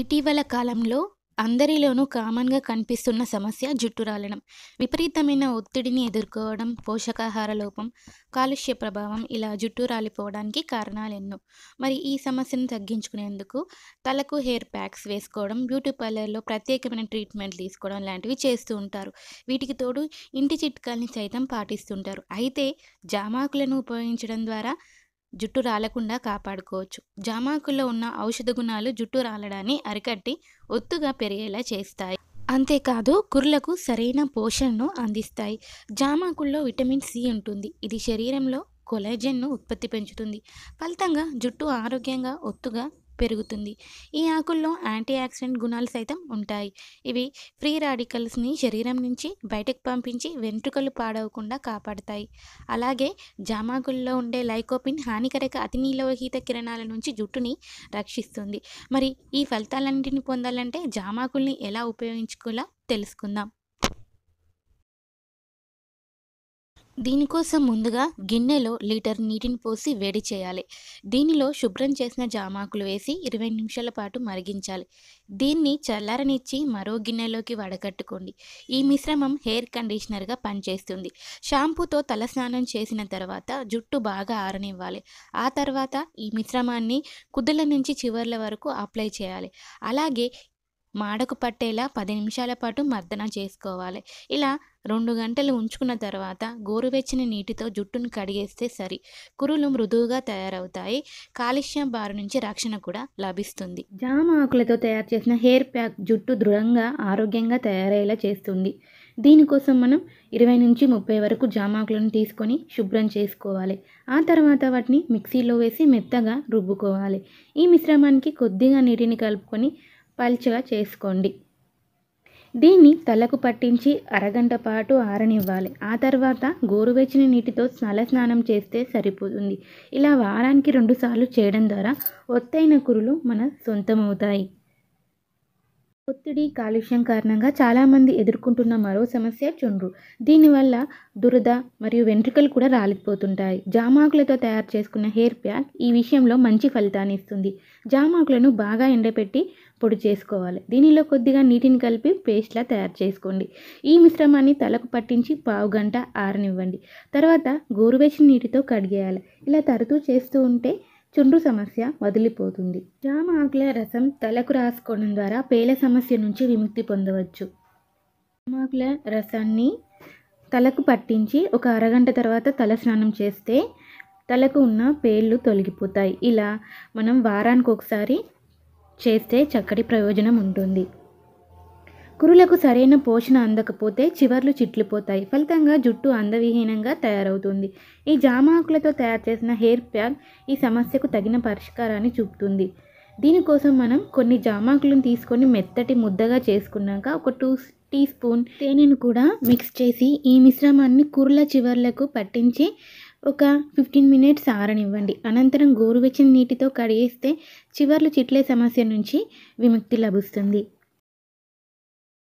ఇటీవల కాలంలో అందరిలోనూ కామన్గా కనిపిస్తున్న సమస్య జుట్టు రాలడం విపరీతమైన ఒత్తిడిని ఎదుర్కోవడం పోషకాహార లోపం కాలుష్య ప్రభావం ఇలా జుట్టు రాలిపోవడానికి కారణాలు ఎన్నో మరి ఈ సమస్యను తగ్గించుకునేందుకు తలకు హెయిర్ ప్యాక్స్ వేసుకోవడం బ్యూటీ పార్లర్లో ప్రత్యేకమైన ట్రీట్మెంట్ తీసుకోవడం లాంటివి చేస్తూ ఉంటారు వీటికి తోడు ఇంటి చిట్కాల్ని సైతం పాటిస్తుంటారు అయితే జామాకులను ఉపయోగించడం ద్వారా జుట్టు రాలకుండా కాపాడుకోవచ్చు జామాకుల్లో ఉన్న ఔషధ గుణాలు జుట్టు రాలడాన్ని అరికట్టి ఒత్తుగా పెరిగేలా చేస్తాయి అంతేకాదు కుర్లకు సరైన పోషణను అందిస్తాయి జామాకుల్లో విటమిన్ సి ఉంటుంది ఇది శరీరంలో కొలాజన్ను ఉత్పత్తి పెంచుతుంది ఫలితంగా జుట్టు ఆరోగ్యంగా ఒత్తుగా పెరుగుతుంది ఈ ఆకుల్లో యాంటీ ఆక్సిడెంట్ గుణాలు సైతం ఉంటాయి ఇవి ఫ్రీ రాడికల్స్ని శరీరం నుంచి బయటకు పంపించి వెంట్రుకలు పాడవకుండా కాపాడతాయి అలాగే జామాకుల్లో ఉండే లైకోపిన్ హానికరక అతి నీలోహిత కిరణాల నుంచి జుట్టుని రక్షిస్తుంది మరి ఈ ఫలితాలన్నింటిని పొందాలంటే జామాకుల్ని ఎలా ఉపయోగించుకోవాలో తెలుసుకుందాం దీనికోసం ముందుగా గిన్నెలో లీటర్ నీటిని పోసి వేడి చేయాలి దీనిలో శుభ్రం చేసిన జామాకులు వేసి ఇరవై నిమిషాల పాటు మరిగించాలి దీన్ని చల్లారనిచ్చి మరో గిన్నెలోకి వడగట్టుకోండి ఈ మిశ్రమం హెయిర్ కండిషనర్గా పనిచేస్తుంది షాంపూతో తల స్నానం చేసిన తర్వాత జుట్టు బాగా ఆరనివ్వాలి ఆ తర్వాత ఈ మిశ్రమాన్ని కుదుల నుంచి చివర్ల వరకు అప్లై చేయాలి అలాగే మాడకు పట్టేలా పది నిమిషాల పాటు మర్దన చేసుకోవాలి ఇలా రెండు గంటలు ఉంచుకున్న తర్వాత గోరువెచ్చని నీటితో జుట్టును కడిగేస్తే సరి కురులు మృదువుగా తయారవుతాయి కాలుష్యం బారి నుంచి రక్షణ కూడా లభిస్తుంది జామ ఆకులతో తయారు చేసిన హెయిర్ ప్యాక్ జుట్టు దృఢంగా ఆరోగ్యంగా తయారయ్యేలా చేస్తుంది దీనికోసం మనం ఇరవై నుంచి ముప్పై వరకు జామాకులను తీసుకొని శుభ్రం చేసుకోవాలి ఆ తర్వాత వాటిని మిక్సీలో వేసి మెత్తగా రుబ్బుకోవాలి ఈ మిశ్రమానికి కొద్దిగా నీటిని కలుపుకొని పల్చగా చేసుకోండి దీన్ని తలకు పట్టించి అరగంట పాటు ఆరనివ్వాలి ఆ తర్వాత గోరువెచ్చని నీటితో స్నానం చేస్తే సరిపోతుంది ఇలా వారానికి రెండుసార్లు చేయడం ద్వారా ఒత్తైన కురులు మన సొంతమవుతాయి ఒత్తిడి కాలుష్యం కారణంగా చాలామంది ఎదుర్కొంటున్న మరో సమస్య చుండ్రు దీనివల్ల దురద మరియు వెంట్రుకలు కూడా రాలిపోతుంటాయి జామాకులతో తయారు చేసుకున్న హెయిర్ ప్యాక్ ఈ విషయంలో మంచి ఫలితాన్ని ఇస్తుంది జామాకులను బాగా ఎండబెట్టి పొడి చేసుకోవాలి దీనిలో కొద్దిగా నీటిని కలిపి పేస్ట్లా తయారు చేసుకోండి ఈ మిశ్రమాన్ని తలకు పట్టించి పావు గంట ఆరనివ్వండి తర్వాత గోరువేసిన నీటితో కడిగేయాలి ఇలా తరుతూ చేస్తూ ఉంటే చుండ్రు సమస్య వదిలిపోతుంది జామ ఆకుల రసం తలకు రాసుకోవడం ద్వారా పేల సమస్య నుంచి విముక్తి పొందవచ్చు జామాకుల రసాన్ని తలకు పట్టించి ఒక అరగంట తర్వాత తల స్నానం చేస్తే తలకు ఉన్న పేర్లు తొలగిపోతాయి ఇలా మనం వారానికి ఒకసారి చేస్తే చక్కటి ప్రయోజనం ఉంటుంది కురులకు సరైన పోషణ అందకపోతే చివర్లు చిట్లిపోతాయి ఫలితంగా జుట్టు అందవిహీనంగా తయారవుతుంది ఈ జామ ఆకులతో తయారు చేసిన హెయిర్ ప్యాక్ ఈ సమస్యకు తగిన పరిష్కారాన్ని చూపుతుంది దీనికోసం మనం కొన్ని జామాకులను తీసుకొని మెత్తటి ముద్దగా చేసుకున్నాక ఒక టూ టీ స్పూన్ తేనెను కూడా మిక్స్ చేసి ఈ మిశ్రమాన్ని కుర్ల చివర్లకు పట్టించి ఒక ఫిఫ్టీన్ మినిట్స్ ఆరనివ్వండి అనంతరం గోరువెచ్చని నీటితో కడిగేస్తే చివర్లు చిట్లే సమస్య నుంచి విముక్తి లభిస్తుంది